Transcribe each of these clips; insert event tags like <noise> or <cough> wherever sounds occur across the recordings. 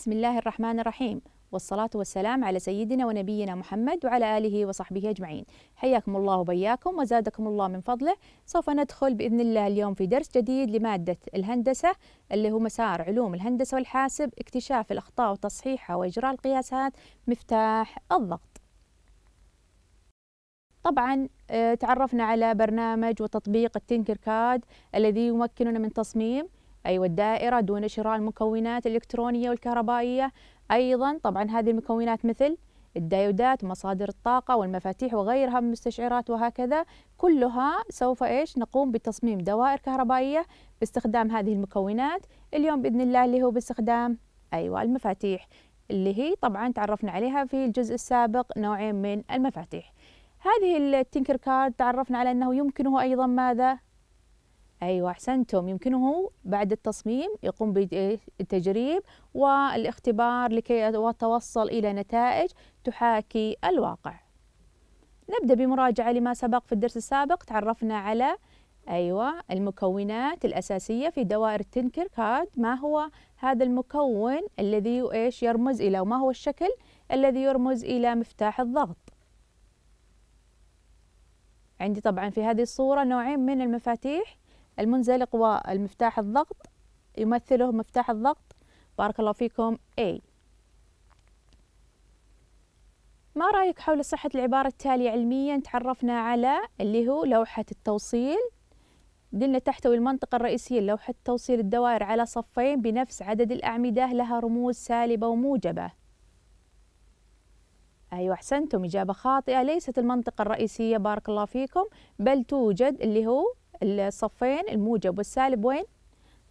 بسم الله الرحمن الرحيم والصلاة والسلام على سيدنا ونبينا محمد وعلى آله وصحبه أجمعين حياكم الله وبياكم وزادكم الله من فضله سوف ندخل بإذن الله اليوم في درس جديد لمادة الهندسة اللي هو مسار علوم الهندسة والحاسب اكتشاف الأخطاء وتصحيحها وإجراء القياسات مفتاح الضغط طبعا آه، تعرفنا على برنامج وتطبيق التنكر كاد الذي يمكننا من تصميم أيوة الدائرة دون شراء المكونات الإلكترونية والكهربائية أيضا طبعا هذه المكونات مثل الدايودات مصادر الطاقة والمفاتيح وغيرها من المستشعرات وهكذا كلها سوف إيش نقوم بتصميم دوائر كهربائية باستخدام هذه المكونات اليوم بإذن الله اللي هو باستخدام أيوة المفاتيح اللي هي طبعا تعرفنا عليها في الجزء السابق نوعين من المفاتيح هذه التينكر كارد تعرفنا على أنه يمكنه أيضا ماذا ايوه احسنتم يمكنه بعد التصميم يقوم بالتجريب والاختبار لكي يتوصل الى نتائج تحاكي الواقع نبدا بمراجعه لما سبق في الدرس السابق تعرفنا على ايوه المكونات الاساسيه في دوائر التنكر كارد ما هو هذا المكون الذي ايش يرمز الى وما هو الشكل الذي يرمز الى مفتاح الضغط عندي طبعا في هذه الصوره نوعين من المفاتيح المنزلق والمفتاح الضغط يمثله مفتاح الضغط بارك الله فيكم A ما رأيك حول صحة العبارة التالية علميا تعرفنا على اللي هو لوحة التوصيل قلنا تحتوي المنطقة الرئيسية لوحة توصيل الدوائر على صفين بنفس عدد الأعمدة لها رموز سالبة وموجبة أيوة أحسنتم إجابة خاطئة ليست المنطقة الرئيسية بارك الله فيكم بل توجد اللي هو الصفين الموجب والسالب وين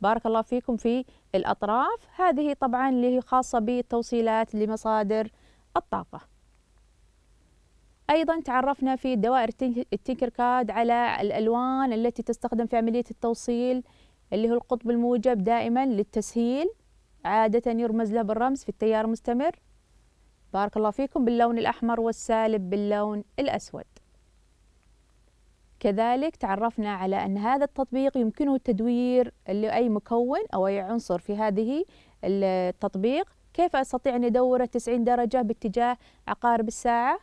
بارك الله فيكم في الأطراف هذه طبعا اللي هي خاصة بالتوصيلات لمصادر الطاقة أيضا تعرفنا في دوائر كاد على الألوان التي تستخدم في عملية التوصيل اللي هو القطب الموجب دائما للتسهيل عادة يرمز له بالرمز في التيار المستمر بارك الله فيكم باللون الأحمر والسالب باللون الأسود كذلك تعرفنا على أن هذا التطبيق يمكنه التدوير لأي مكون أو أي عنصر في هذه التطبيق كيف أستطيع أن أدور 90 درجة باتجاه عقارب الساعة؟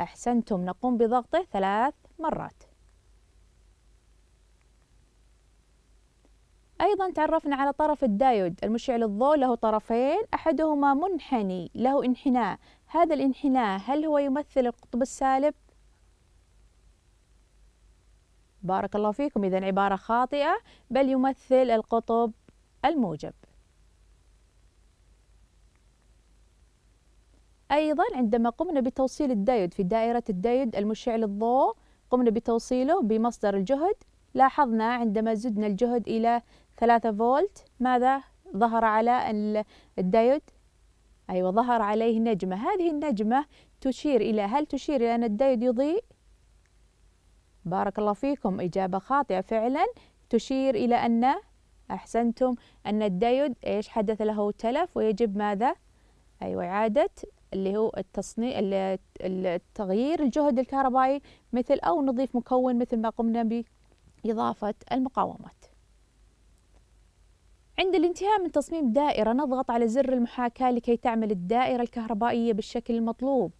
أحسنتم نقوم بضغطه ثلاث مرات أيضا تعرفنا على طرف الدايود المشع للضوء له طرفين أحدهما منحني له انحناء هذا الانحناء هل هو يمثل القطب السالب بارك الله فيكم إذا عبارة خاطئة بل يمثل القطب الموجب أيضا عندما قمنا بتوصيل الدايود في دائرة الدايود المشع للضوء قمنا بتوصيله بمصدر الجهد لاحظنا عندما زدنا الجهد إلى 3 فولت ماذا ظهر على الدايود أيوة ظهر عليه نجمة هذه النجمة تشير إلى هل تشير إلى أن الدايود يضيء بارك الله فيكم إجابة خاطئة فعلا تشير إلى أن أحسنتم أن الدايود إيش حدث له تلف ويجب ماذا أيوة إعادة اللي هو التصنيع التغيير الجهد الكهربائي مثل أو نضيف مكون مثل ما قمنا بإضافة المقاومات عند الانتهاء من تصميم دائرة نضغط على زر المحاكاة لكي تعمل الدائرة الكهربائية بالشكل المطلوب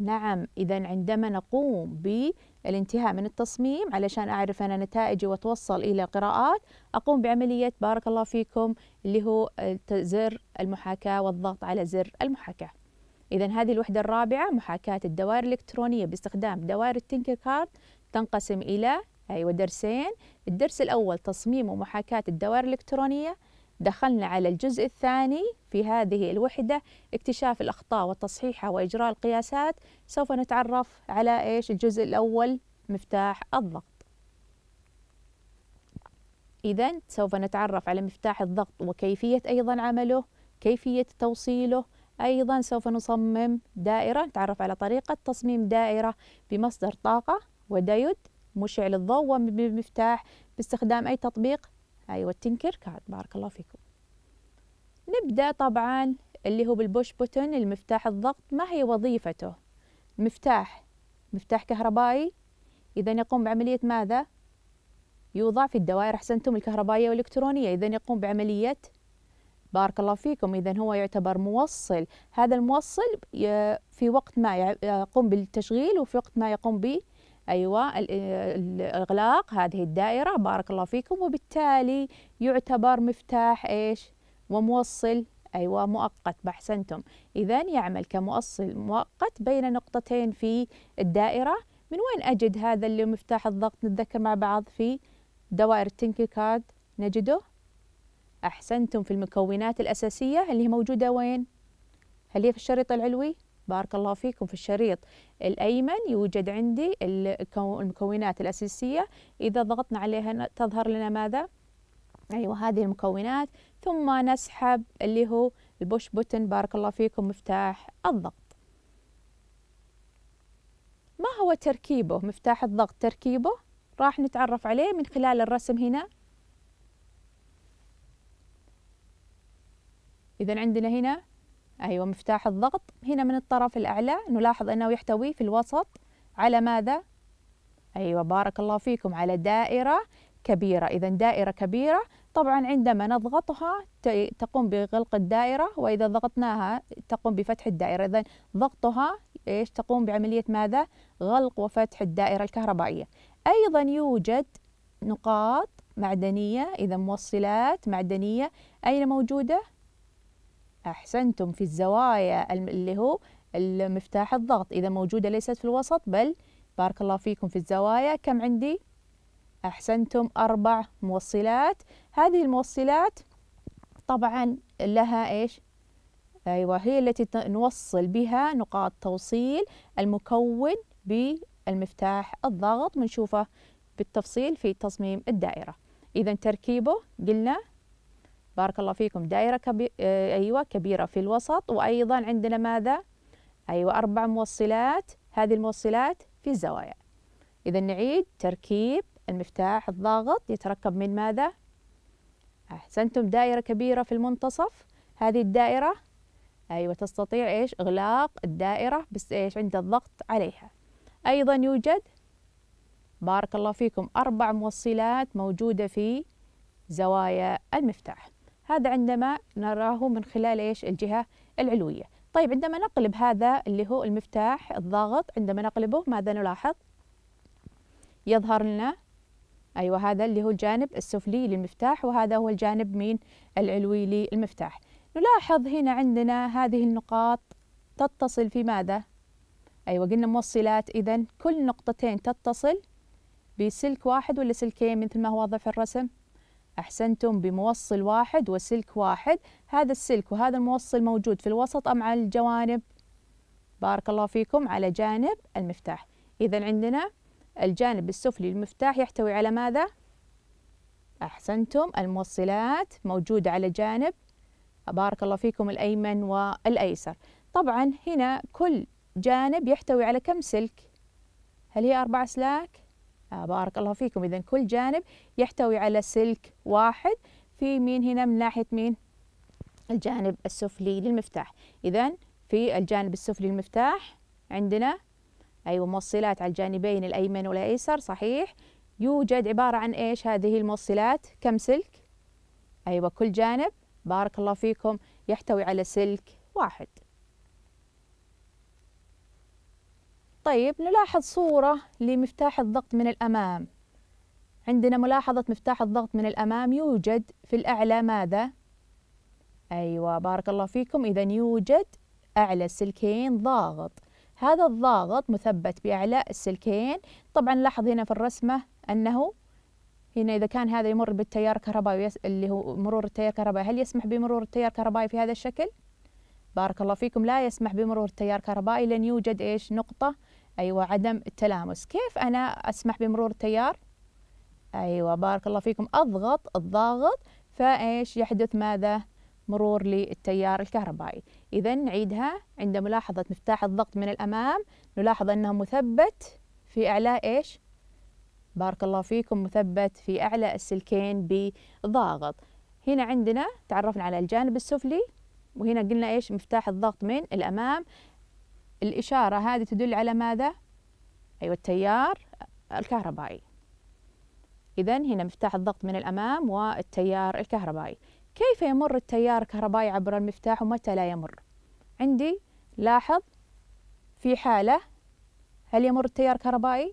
نعم إذا عندما نقوم بالانتهاء من التصميم علشان أعرف أنا نتائجي وأتوصل إلى قراءات أقوم بعملية بارك الله فيكم اللي هو آه، زر المحاكاة والضغط على زر المحاكاة إذا هذه الوحدة الرابعة محاكاة الدوائر الإلكترونية باستخدام دوائر التنكر كارد تنقسم إلى أيوة درسين الدرس الأول تصميم ومحاكاة الدوائر الإلكترونية دخلنا على الجزء الثاني في هذه الوحدة اكتشاف الأخطاء وتصحيحها وإجراء القياسات سوف نتعرف على إيش الجزء الأول مفتاح الضغط إذا سوف نتعرف على مفتاح الضغط وكيفية أيضا عمله كيفية توصيله أيضا سوف نصمم دائرة نتعرف على طريقة تصميم دائرة بمصدر طاقة وديود مشعل الضوء وبمفتاح باستخدام أي تطبيق ايوه التنكر كارد بارك الله فيكم نبدا طبعا اللي هو بالبوش بوتن المفتاح الضغط ما هي وظيفته مفتاح مفتاح كهربائي اذا يقوم بعمليه ماذا يوضع في الدوائر احسنتم الكهربائيه والالكترونيه اذا يقوم بعمليه بارك الله فيكم اذا هو يعتبر موصل هذا الموصل في وقت ما يقوم بالتشغيل وفي وقت ما يقوم أيوة الإغلاق هذه الدائرة بارك الله فيكم وبالتالي يعتبر مفتاح إيش وموصل أيوة مؤقت بحسنتم إذا يعمل كمؤصل مؤقت بين نقطتين في الدائرة من وين أجد هذا اللي مفتاح الضغط نتذكر مع بعض في دوائر التنكي كارد نجده أحسنتم في المكونات الأساسية اللي هي موجودة وين؟ هل هي في الشريط العلوي؟ بارك الله فيكم في الشريط الأيمن يوجد عندي المكونات الأساسية إذا ضغطنا عليها تظهر لنا ماذا؟ أيوة هذه المكونات ثم نسحب اللي هو البوش بوتن بارك الله فيكم مفتاح الضغط ما هو تركيبه مفتاح الضغط تركيبه راح نتعرف عليه من خلال الرسم هنا إذا عندنا هنا أيوة مفتاح الضغط هنا من الطرف الأعلى نلاحظ أنه يحتوي في الوسط على ماذا؟ أيوة بارك الله فيكم على دائرة كبيرة إذا دائرة كبيرة طبعا عندما نضغطها تقوم بغلق الدائرة وإذا ضغطناها تقوم بفتح الدائرة إذا ضغطها إيش تقوم بعملية ماذا؟ غلق وفتح الدائرة الكهربائية أيضا يوجد نقاط معدنية إذا موصلات معدنية أين موجودة؟ أحسنتم في الزوايا اللي هو المفتاح الضغط إذا موجودة ليست في الوسط بل بارك الله فيكم في الزوايا كم عندي؟ أحسنتم أربع موصلات هذه الموصلات طبعا لها إيش؟ أيوة هي التي نوصل بها نقاط توصيل المكون بالمفتاح الضغط بنشوفه بالتفصيل في تصميم الدائرة إذا تركيبه قلنا بارك الله فيكم دائرة كبيرة آه، أيوة كبيرة في الوسط وأيضا عندنا ماذا أيوة أربع موصلات هذه الموصلات في الزوايا إذا نعيد تركيب المفتاح الضاغط يتركب من ماذا أحسنتم دائرة كبيرة في المنتصف هذه الدائرة أيوة تستطيع إيش إغلاق الدائرة بس إيش عند الضغط عليها أيضا يوجد بارك الله فيكم أربع موصلات موجودة في زوايا المفتاح هذا عندما نراه من خلال ايش الجهه العلويه طيب عندما نقلب هذا اللي هو المفتاح الضاغط عندما نقلبه ماذا نلاحظ يظهر لنا ايوه هذا اللي هو الجانب السفلي للمفتاح وهذا هو الجانب مين العلوي للمفتاح نلاحظ هنا عندنا هذه النقاط تتصل في ماذا ايوه قلنا موصلات اذا كل نقطتين تتصل بسلك واحد ولا سلكين مثل ما هو واضح في الرسم أحسنتم بموصل واحد وسلك واحد هذا السلك وهذا الموصل موجود في الوسط أم على الجوانب بارك الله فيكم على جانب المفتاح إذا عندنا الجانب السفلي للمفتاح يحتوي على ماذا؟ أحسنتم الموصلات موجودة على جانب بارك الله فيكم الأيمن والأيسر طبعا هنا كل جانب يحتوي على كم سلك؟ هل هي أربع أسلاك؟ آه، بارك الله فيكم إذا كل جانب يحتوي على سلك واحد في مين هنا من ناحية مين الجانب السفلي للمفتاح إذا في الجانب السفلي للمفتاح عندنا أيوة موصلات على الجانبين الأيمن والأيسر صحيح يوجد عبارة عن إيش هذه الموصلات كم سلك أيوة كل جانب بارك الله فيكم يحتوي على سلك واحد طيب نلاحظ صورة لمفتاح الضغط من الأمام عندنا ملاحظة مفتاح الضغط من الأمام يوجد في الأعلى ماذا؟ أيوة بارك الله فيكم إذا يوجد أعلى السلكين ضاغط هذا الضاغط مثبت بأعلى السلكين طبعا لاحظ هنا في الرسمة أنه هنا إذا كان هذا يمر بالتيار الكهربائي اللي هو مرور التيار الكهربائي هل يسمح بمرور التيار الكهربائي في هذا الشكل؟ بارك الله فيكم لا يسمح بمرور التيار الكهربائي لن يوجد إيش نقطة أيوة عدم التلامس كيف أنا أسمح بمرور التيار أيوة بارك الله فيكم أضغط الضاغط فإيش يحدث ماذا مرور للتيار الكهربائي إذا نعيدها عند ملاحظة مفتاح الضغط من الأمام نلاحظ أنه مثبت في أعلى إيش بارك الله فيكم مثبت في أعلى السلكين بضاغط هنا عندنا تعرفنا على الجانب السفلي وهنا قلنا إيش مفتاح الضغط من الأمام الإشارة هذه تدل على ماذا؟ أيوة التيار الكهربائي إذا هنا مفتاح الضغط من الأمام والتيار الكهربائي كيف يمر التيار الكهربائي عبر المفتاح ومتى لا يمر؟ عندي لاحظ في حالة هل يمر التيار الكهربائي؟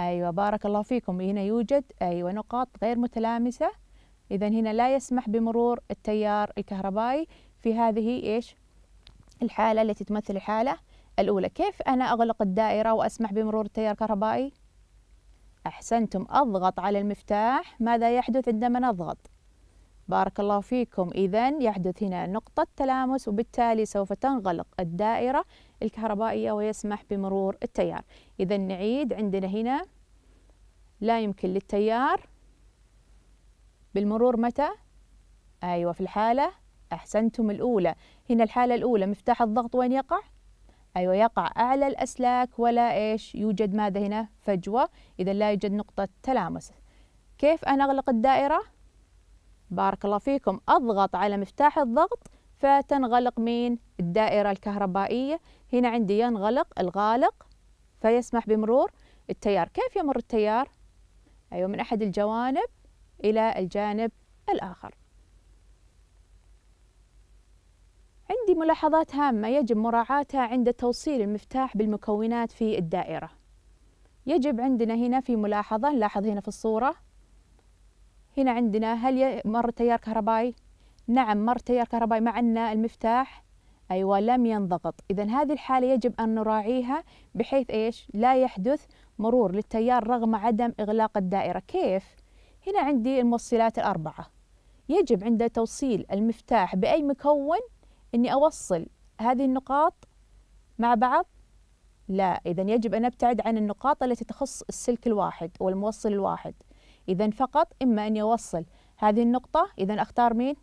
أيوة بارك الله فيكم هنا يوجد أيوة نقاط غير متلامسة إذا هنا لا يسمح بمرور التيار الكهربائي في هذه إيش؟ الحالة التي تمثل الحالة الأولى كيف أنا أغلق الدائرة وأسمح بمرور التيار الكهربائي؟ أحسنتم أضغط على المفتاح ماذا يحدث عندما نضغط؟ بارك الله فيكم إذا يحدث هنا نقطة تلامس وبالتالي سوف تنغلق الدائرة الكهربائية ويسمح بمرور التيار إذا نعيد عندنا هنا لا يمكن للتيار بالمرور متى؟ أيوة في الحالة أحسنتم الأولى هنا الحالة الأولى مفتاح الضغط وين يقع؟ أيوة يقع أعلى الأسلاك ولا إيش يوجد ماذا هنا فجوة إذا لا يوجد نقطة تلامس كيف أنا أغلق الدائرة؟ بارك الله فيكم أضغط على مفتاح الضغط فتنغلق مين الدائرة الكهربائية هنا عندي ينغلق الغالق فيسمح بمرور التيار كيف يمر التيار؟ أيوة من أحد الجوانب إلى الجانب الآخر عندي ملاحظات هامة يجب مراعاتها عند توصيل المفتاح بالمكونات في الدائرة يجب عندنا هنا في ملاحظة نلاحظ هنا في الصورة هنا عندنا هل مر تيار كهربائي؟ نعم مر تيار كهربائي مع أن المفتاح أيوة لم ينضغط إذا هذه الحالة يجب أن نراعيها بحيث إيش؟ لا يحدث مرور للتيار رغم عدم إغلاق الدائرة كيف؟ هنا عندي الموصلات الأربعة يجب عند توصيل المفتاح بأي مكون إني أوصل هذه النقاط مع بعض لا إذا يجب أن أبتعد عن النقاط التي تخص السلك الواحد أو الموصل الواحد إذا فقط إما أني أوصل هذه النقطة إذا أختار مين؟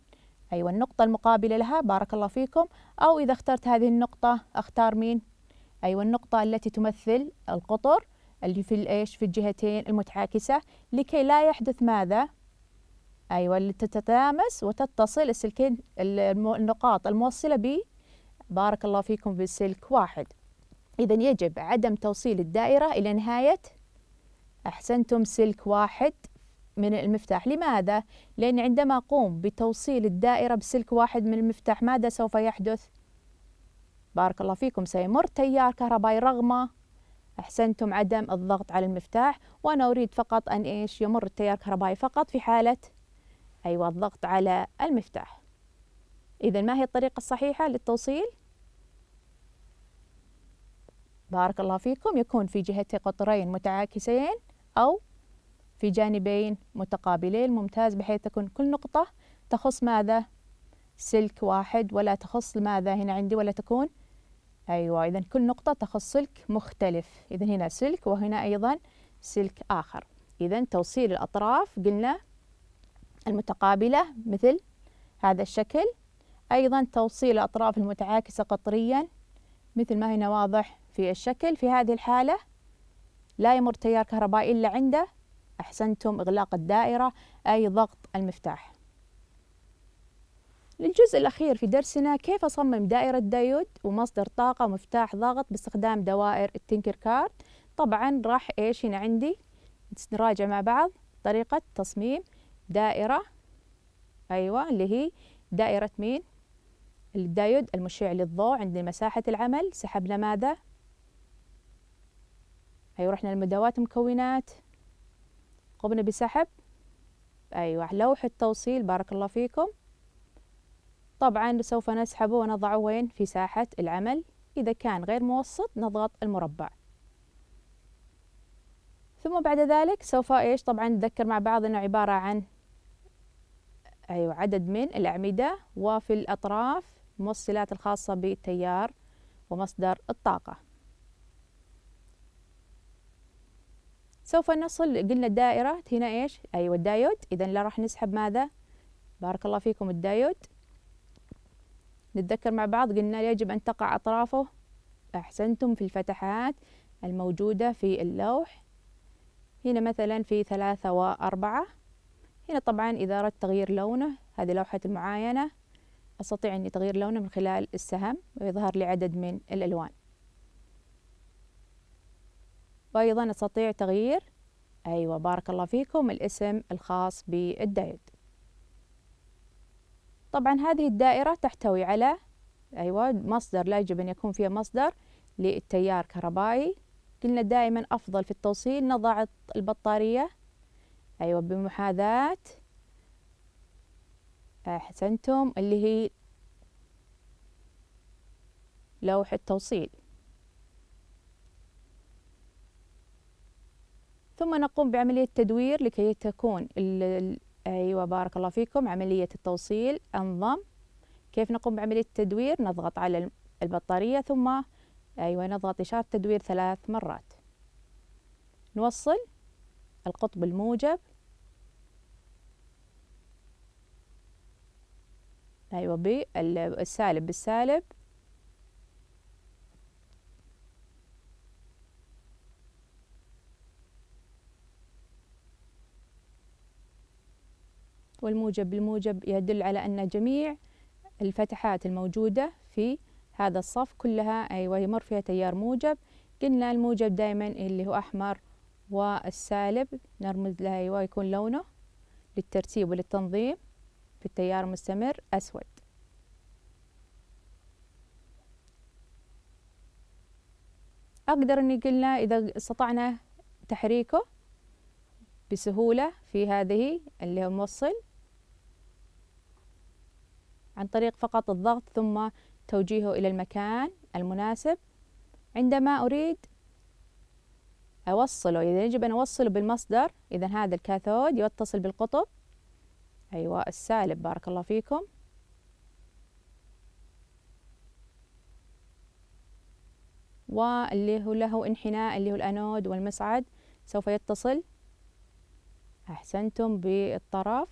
أيوة النقطة المقابلة لها بارك الله فيكم أو إذا اخترت هذه النقطة أختار مين؟ أيوة النقطة التي تمثل القطر اللي في الإيش في الجهتين المتعاكسة لكي لا يحدث ماذا؟ أيوة اللي تتلامس وتتصل السلكين النقاط الموصلة ب بارك الله فيكم بسلك واحد إذا يجب عدم توصيل الدائرة إلى نهاية أحسنتم سلك واحد من المفتاح لماذا؟ لأن عندما أقوم بتوصيل الدائرة بسلك واحد من المفتاح ماذا سوف يحدث؟ بارك الله فيكم سيمر تيار كهربائي رغم أحسنتم عدم الضغط على المفتاح وأنا أريد فقط أن إيش يمر التيار الكهربائي فقط في حالة أيوة الضغط على المفتاح إذا ما هي الطريقة الصحيحة للتوصيل؟ بارك الله فيكم يكون في جهتي قطرين متعاكسين أو في جانبين متقابلين ممتاز بحيث تكون كل نقطة تخص ماذا؟ سلك واحد ولا تخص ماذا هنا عندي ولا تكون أيوة إذا كل نقطة تخص سلك مختلف إذا هنا سلك وهنا أيضا سلك آخر إذا توصيل الأطراف قلنا المتقابلة مثل هذا الشكل أيضا توصيل الأطراف المتعاكسة قطريا مثل ما هنا واضح في الشكل في هذه الحالة لا يمر تيار كهربائي إلا عنده أحسنتم إغلاق الدائرة أي ضغط المفتاح للجزء الأخير في درسنا كيف أصمم دائرة دايود ومصدر طاقة ومفتاح ضغط باستخدام دوائر التنكر كارد طبعا راح إيش هنا عندي نراجع مع بعض طريقة تصميم دائرة أيوة اللي هي دائرة مين؟ الدايود المشع للضوء عند مساحة العمل سحبنا ماذا؟ أيوة رحنا المدوات مكونات قمنا بسحب أيوة لوحة توصيل بارك الله فيكم طبعا سوف نسحبه ونضعه وين في ساحة العمل إذا كان غير موسط نضغط المربع ثم بعد ذلك سوف إيش طبعا نتذكر مع بعض أنه عبارة عن أيوة عدد من الأعمدة وفي الأطراف موصلات الخاصة بالتيار ومصدر الطاقة سوف نصل قلنا الدائرة هنا إيش أيوة الدايود إذا لا راح نسحب ماذا بارك الله فيكم الدايود نتذكر مع بعض قلنا يجب أن تقع أطرافه أحسنتم في الفتحات الموجودة في اللوح هنا مثلا في ثلاثة وأربعة هنا طبعا إذا أردت تغيير لونه هذه لوحة المعاينة أستطيع أني تغيير لونه من خلال السهم ويظهر لي عدد من الألوان وأيضا أستطيع تغيير أيوة بارك الله فيكم الاسم الخاص بالدايد طبعا هذه الدائرة تحتوي على أيوة مصدر لا يجب أن يكون فيها مصدر للتيار كهربائي قلنا دائما أفضل في التوصيل نضع البطارية أيوة بمحاذاة أحسنتم اللي هي لوحة توصيل ثم نقوم بعملية تدوير لكي تكون أيوة بارك الله فيكم عملية التوصيل أنظم كيف نقوم بعملية التدوير نضغط على البطارية ثم أيوة نضغط إشارة تدوير ثلاث مرات نوصل القطب الموجب أيوة بالسالب بالسالب والموجب بالموجب يدل على أن جميع الفتحات الموجودة في هذا الصف كلها أيوة يمر فيها تيار موجب قلنا الموجب دائما اللي هو أحمر والسالب نرمز لها أيوة يكون لونه للترتيب وللتنظيم في التيار المستمر أسود أقدر أني قلنا إذا استطعنا تحريكه بسهولة في هذه اللي هو الموصل عن طريق فقط الضغط ثم توجيهه إلى المكان المناسب عندما أريد أوصله إذا يجب أن أوصله بالمصدر إذا هذا الكاثود يتصل بالقطب أيوة السالب بارك الله فيكم واللي هو له انحناء اللي هو الأنود والمسعد سوف يتصل أحسنتم بالطرف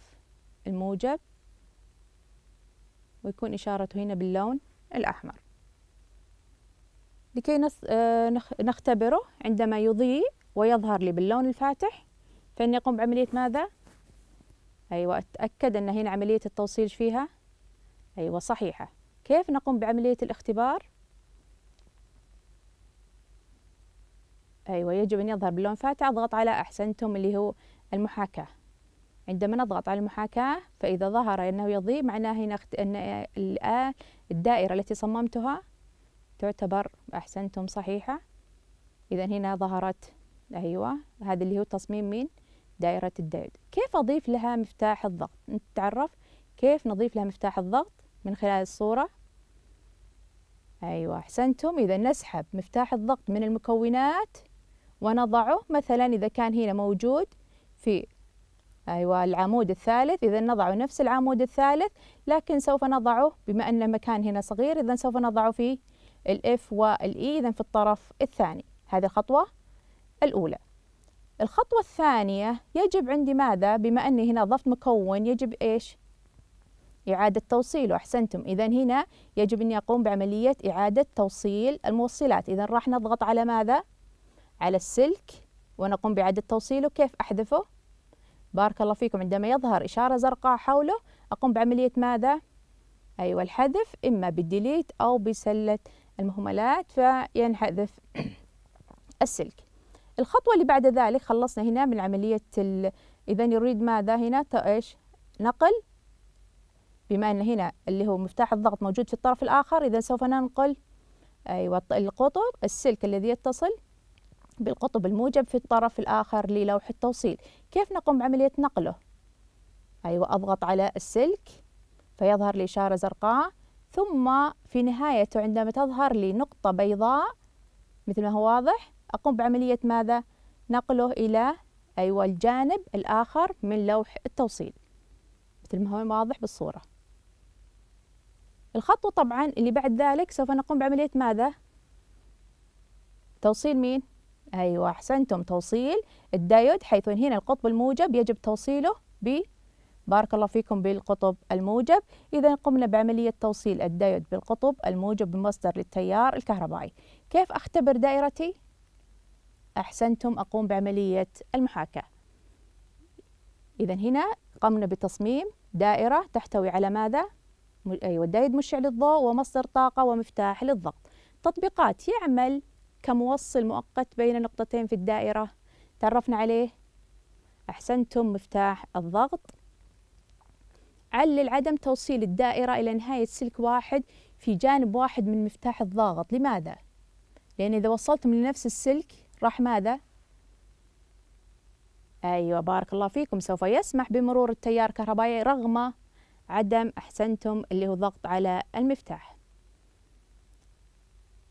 الموجب ويكون إشارته هنا باللون الأحمر لكي آه، نختبره عندما يضيء ويظهر لي باللون الفاتح فإني أقوم بعملية ماذا؟ أيوة أتأكد أن هنا عملية التوصيل فيها أيوة صحيحة كيف نقوم بعملية الاختبار؟ أيوة يجب أن يظهر باللون فاتح أضغط على أحسنتم اللي هو المحاكاة عندما نضغط على المحاكاة فإذا ظهر أنه يضيء معناه هنا أن الدائرة التي صممتها تعتبر أحسنتم صحيحة إذا هنا ظهرت أيوة هذا اللي هو تصميم مين دائرة الدايد كيف أضيف لها مفتاح الضغط نتعرف كيف نضيف لها مفتاح الضغط من خلال الصورة أيوة أحسنتم إذا نسحب مفتاح الضغط من المكونات ونضعه مثلا إذا كان هنا موجود في أيوة العمود الثالث إذا نضعه نفس العمود الثالث لكن سوف نضعه بما أن المكان هنا صغير إذا سوف نضعه في الإف والإي إذا في الطرف الثاني هذه الخطوة الأولى الخطوة الثانية يجب عندي ماذا بما أني هنا ضفت مكون يجب إيش إعادة توصيله أحسنتم إذا هنا يجب أني أقوم بعملية إعادة توصيل الموصلات إذا راح نضغط على ماذا على السلك ونقوم بإعادة توصيله كيف أحذفه بارك الله فيكم عندما يظهر إشارة زرقاء حوله أقوم بعملية ماذا أيوة الحذف إما بالديليت أو بسلة المهملات فينحذف <clears throat> السلك الخطوة اللي بعد ذلك خلصنا هنا من عملية إذا يريد ماذا هنا إيش نقل بما أن هنا اللي هو مفتاح الضغط موجود في الطرف الآخر إذا سوف ننقل أيوة القطب السلك الذي يتصل بالقطب الموجب في الطرف الآخر للوح التوصيل كيف نقوم بعملية نقله؟ أيوة أضغط على السلك فيظهر لي إشارة زرقاء ثم في نهايته عندما تظهر لي نقطة بيضاء مثل ما هو واضح أقوم بعملية ماذا؟ نقله إلى أيوة الجانب الآخر من لوح التوصيل مثل ما هو واضح بالصورة الخطوة طبعا اللي بعد ذلك سوف نقوم بعملية ماذا؟ توصيل مين؟ أيوة أحسنتم توصيل الدايود حيث هنا القطب الموجب يجب توصيله ب بارك الله فيكم بالقطب الموجب إذا قمنا بعملية توصيل الدايود بالقطب الموجب بمصدر للتيار الكهربائي كيف أختبر دائرتي؟ أحسنتم أقوم بعملية المحاكاة إذا هنا قمنا بتصميم دائرة تحتوي على ماذا؟ أيوة الدايود مشع للضوء ومصدر طاقة ومفتاح للضغط تطبيقات يعمل كموصل مؤقت بين نقطتين في الدائرة تعرفنا عليه أحسنتم مفتاح الضغط علل عدم توصيل الدائرة إلى نهاية سلك واحد في جانب واحد من مفتاح الضاغط لماذا؟ لأن إذا وصلتم لنفس السلك راح ماذا؟ أيوة بارك الله فيكم سوف يسمح بمرور التيار الكهربائي رغم عدم أحسنتم اللي هو ضغط على المفتاح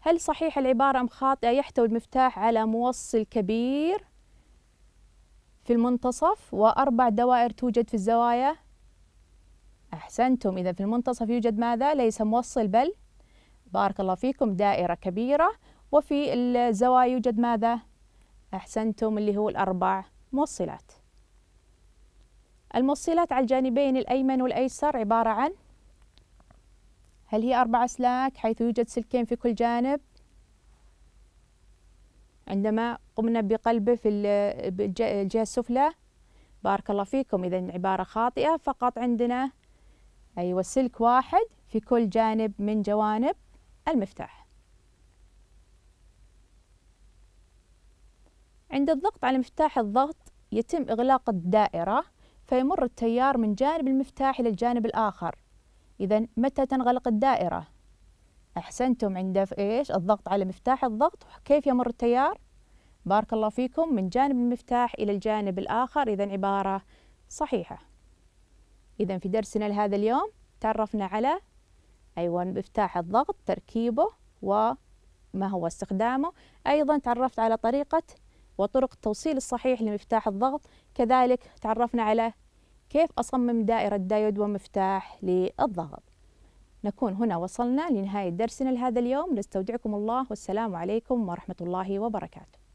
هل صحيح العبارة أم خاطئة يحتوي المفتاح على موصل كبير في المنتصف وأربع دوائر توجد في الزوايا أحسنتم إذا في المنتصف يوجد ماذا؟ ليس موصل بل بارك الله فيكم دائرة كبيرة وفي الزوايا يوجد ماذا؟ أحسنتم اللي هو الأربع موصلات الموصلات على الجانبين الأيمن والأيسر عبارة عن هل هي أربع أسلاك حيث يوجد سلكين في كل جانب عندما قمنا بقلبه في الجهة السفلى بارك الله فيكم إذا عبارة خاطئة فقط عندنا أيوة سلك واحد في كل جانب من جوانب المفتاح عند الضغط على مفتاح الضغط يتم إغلاق الدائرة فيمر التيار من جانب المفتاح إلى الجانب الآخر إذا متى تنغلق الدائرة؟ أحسنتم عند إيش؟ الضغط على مفتاح الضغط كيف يمر التيار؟ بارك الله فيكم من جانب المفتاح إلى الجانب الآخر إذا عبارة صحيحة إذا في درسنا لهذا اليوم تعرفنا على أيوة مفتاح الضغط تركيبه وما هو استخدامه أيضا تعرفت على طريقة وطرق التوصيل الصحيح لمفتاح الضغط كذلك تعرفنا على كيف أصمم دائرة دايود ومفتاح للضغط نكون هنا وصلنا لنهاية درسنا لهذا اليوم نستودعكم الله والسلام عليكم ورحمة الله وبركاته